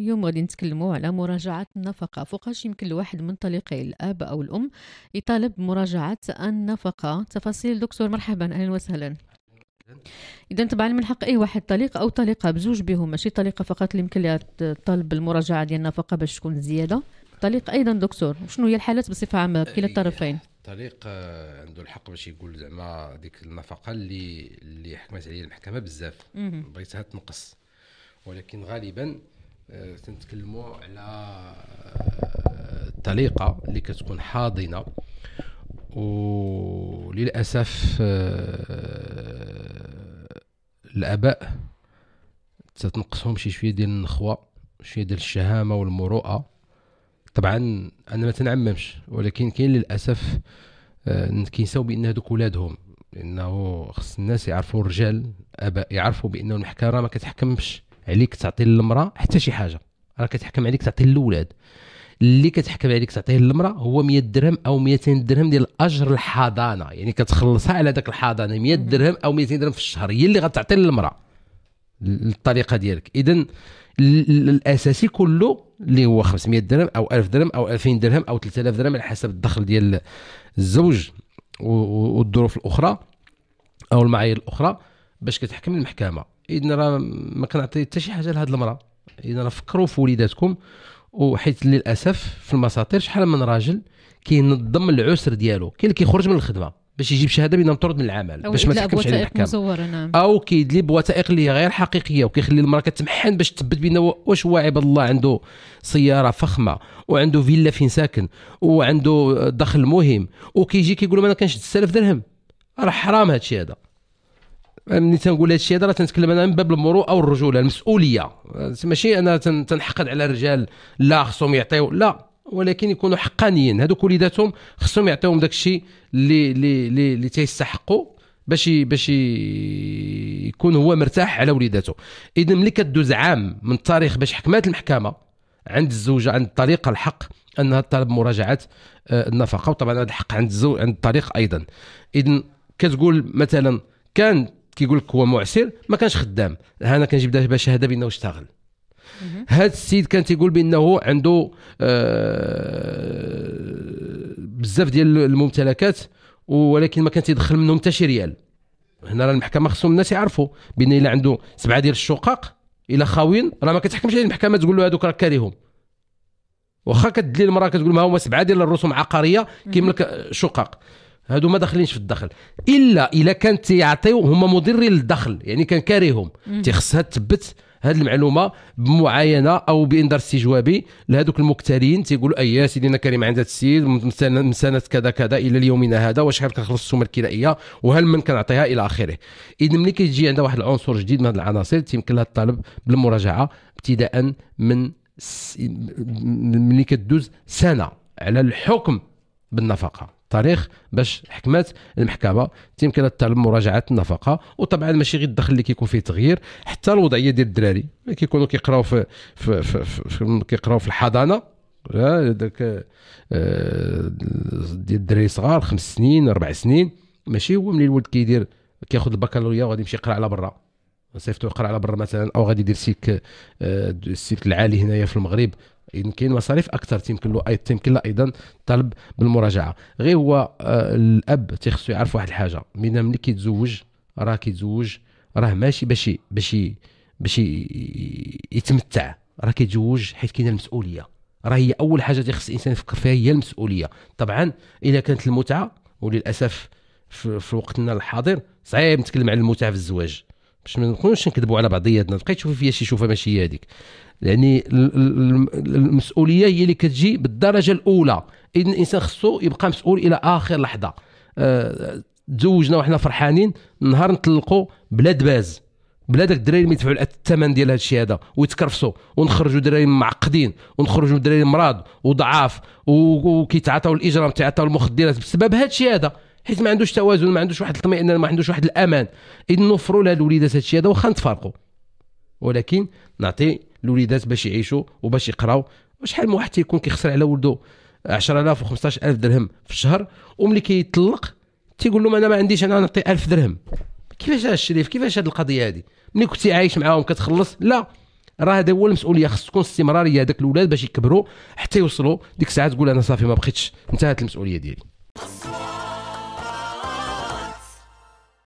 اليوم غادي نتكلموا على مراجعة النفقة فوقاش يمكن لواحد من طليقي الأب أو الأم يطالب بمراجعة النفقة تفاصيل دكتور مرحبا أهلا وسهلا اذا طبعا من حق اي واحد طليق او طليقه بزوج بهم ماشي طليقه فقط اللي يمكن لها طلب المراجعه ديال النفقه باش تكون زياده طليق ايضا دكتور شنو هي الحالات بصفه عامه آه، كلا الطرفين طليق عنده الحق باش يقول زعما ديك النفقه اللي اللي حكمت عليه المحكمه بزاف بغيتها تنقص ولكن غالبا كنتكلموا آه، على الطريقه آه، اللي كتكون حاضنه وللاسف آه، الاباء تتنقصهم شي شويه ديال النخوه شويه ديال الشهامه والمروءه طبعا انا ما تنعممش ولكن كاين للاسف كينساو بان هذوك ولادهم لانه خص الناس يعرفوا الرجال اباء يعرفوا بان المحكمه ما كتحكمش عليك تعطي للمراه حتى شي حاجه راه كتحكم عليك تعطي للولاد اللي كتحكم عليك تعطيه للمراه هو 100 درهم او 200 درهم ديال اجر الحضانه يعني كتخلصها على ذاك الحضانه 100 درهم او 200 درهم في الشهر هي اللي غتعطي للمراه الطريقه ديالك اذا الاساسي كله اللي هو 500 درهم او 1000 درهم او 2000 درهم او 3000 درهم على حسب الدخل ديال الزوج والظروف الاخرى او المعايير الاخرى باش كتحكم المحكمه اذن راه ما كنعطي حتى شي حاجه لهاد المراه اذا راه فكروا في وليداتكم وحيت للاسف في المساطير شحال من راجل كينظم العسر ديالو كاين اللي كيخرج من الخدمه باش يجيب شهاده بانه مطرد من العمل باش ما تحكمش على الحكام نعم. او كيدلي بوثائق اللي غير حقيقيه وكيخلي المراه كتمحن باش تثبت بانه واش هو عباد الله عنده سياره فخمه وعنده فيلا فين ساكن وعنده دخل مهم وكيجي كيقول لهم انا كنشد 6000 درهم راه حرام هادشي هذا ملي تنقول هادشي هذا راه تنتكلم انا من باب المروءه والرجوله المسؤوليه أه، ماشي انا تنحقد على الرجال لا خصهم يعطيو لا ولكن يكونوا حقانيين هذوك وليداتهم خصهم يعطيوهم داك الشيء اللي اللي اللي, اللي تيستحقوا باش باش يكون هو مرتاح على وليداته اذا ملي كدوز عام من التاريخ باش حكمات المحكمه عند الزوجه عند الطريقه الحق انها تطلب مراجعه أه، النفقه وطبعا هذا الحق عند الزوج عند الطريق ايضا اذا كتقول مثلا كان كيقول لك هو معسر ما كانش خدام انا كنجيب دابا شهاده بانه اشتغل هذا السيد كان تيقول بانه عنده آه بزاف ديال الممتلكات ولكن ما كان تيدخل منهم حتى شي ريال هنا راه المحكمه خصهم الناس يعرفوا بان الا عنده سبعه ديال الشقق الا خاوين راه ما كتحكمش عليه المحكمه تقول له هذوك راه كاريهم واخا كدلي المراه كتقول ما هما سبعه ديال الرسوم عقاريه كيملك شقق هادو ما داخلينش في الدخل الا الا كان تيعطيو هما مضرين للدخل يعني كان كارههم تيخصها تثبت هاد المعلومه بمعاينه او بانذار استجوابي لهذوك المكتالين تيقولوا اي سيدي انا كريم عند هذا السيد من سنه كذا كذا الى اليومنا هذا واش شحال كنخلص السومه الكلائيه وهل من كنعطيها الى اخره اذا ملي كيجي عندها واحد العنصر جديد من هذه العناصر تيمكن لها الطالب بالمراجعه ابتداء من س... ملي كدوز سنه على الحكم بالنفقه التاريخ باش حكمات المحكمه تيمكن طلب مراجعه النفقه وطبعا ماشي غير الدخل اللي كيكون فيه تغيير حتى الوضعيه ديال الدراري كيكونوا كيقراو في, في, في, في كيقراو في الحضانه داك آه، ديال الدراري صغار خمس سنين اربع سنين ماشي هو ملي الولد كيدير كياخذ البكالوريا وغادي يمشي يقرا على برا صيفطو يقرا على برا مثلا او غادي يدير سلك السلك آه، العالي هنايا في المغرب يمكن مصاريف اكثر تيمكن له تيمكن له ايضا طلب بالمراجعه غير هو آه، الاب تيخصو يعرف واحد الحاجه من ملي كيتزوج راه كيتزوج راه ماشي باش باش باش يتمتع راه كيتزوج حيت كاينه المسؤوليه راه هي اول حاجه تيخص الانسان يفكر فيها هي المسؤوليه طبعا اذا كانت المتعه وللاسف في وقتنا الحاضر صعيب نتكلم على المتعه في الزواج باش ما نكونوش نكذبوا على بعضياتنا بقيت تشوفي فيا شي شوفه ماشي هذيك يعني المسؤوليه هي اللي كتجي بالدرجه الاولى اذا الانسان خصو يبقى مسؤول الى اخر لحظه آه، تزوجنا وحنا فرحانين نهار نطلقوا بلا دباز بلا داك الدراري اللي يدفعوا الثمن ديال هذا الشيء هذا ويتكرفسوا ونخرجوا دراري معقدين ونخرجوا دراري مراض وضعاف وكيتعاطوا الاجرام تيعطاو المخدرات بسبب هذا الشيء هذا حيت ما عندوش توازن ما عندوش واحد الطمئنان ما عندوش واحد الامان اذا نوفروا لهاد الوليدات هادشي هذا واخا نتفارقوا ولكن نعطي الوليدات باش يعيشوا وباش يقراو وشحال من واحد تيكون كيخسر على ولده 10000 و 15000 درهم في الشهر وملي كيطلق تيقول لهم انا ما عنديش انا نعطي 1000 درهم كيفاش هذا الشريف كيفاش هذه القضيه هذه ملي كنتي عايش معاهم كتخلص لا راه هذا هو المسؤوليه خص تكون استمراريه هذاك الاولاد باش يكبروا حتى يوصلوا ديك الساعه تقول انا صافي ما بقيتش انتهت المسؤوليه ديالي